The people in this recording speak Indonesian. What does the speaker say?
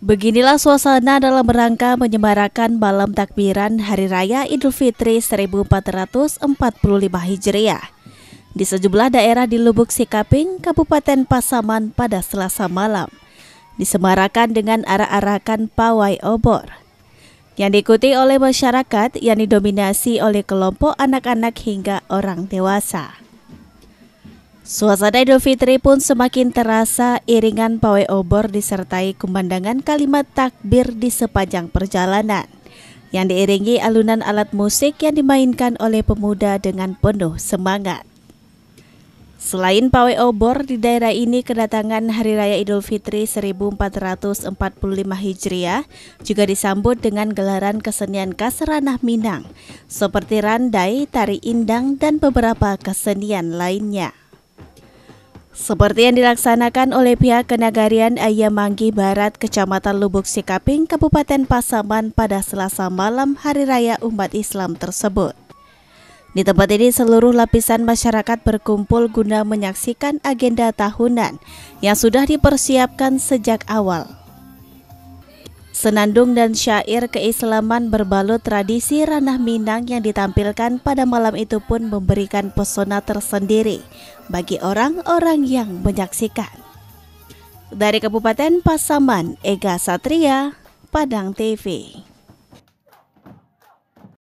Beginilah suasana dalam rangka menyemarakan malam takbiran Hari Raya Idul Fitri 1445 Hijriah di sejumlah daerah di Lubuk Sikaping, Kabupaten Pasaman pada Selasa malam. Disemarakan dengan arah-arakan pawai obor yang diikuti oleh masyarakat yang didominasi oleh kelompok anak-anak hingga orang dewasa. Suasana Idul Fitri pun semakin terasa iringan pawai obor disertai kumandangan kalimat takbir di sepanjang perjalanan yang diiringi alunan alat musik yang dimainkan oleh pemuda dengan penuh semangat. Selain pawai obor, di daerah ini kedatangan Hari Raya Idul Fitri 1445 Hijriah juga disambut dengan gelaran kesenian khas ranah Minang, seperti randai, tari indang, dan beberapa kesenian lainnya. Seperti yang dilaksanakan oleh pihak Kenagarian Ayamanggi Barat, Kecamatan Lubuk Sikaping, Kabupaten Pasaman pada Selasa malam Hari Raya Umat Islam tersebut. Di tempat ini seluruh lapisan masyarakat berkumpul guna menyaksikan agenda tahunan yang sudah dipersiapkan sejak awal. Senandung dan syair keislaman berbalut tradisi ranah Minang yang ditampilkan pada malam itu pun memberikan pesona tersendiri bagi orang-orang yang menyaksikan. Dari Kabupaten Pasaman, Ega Satria, Padang TV.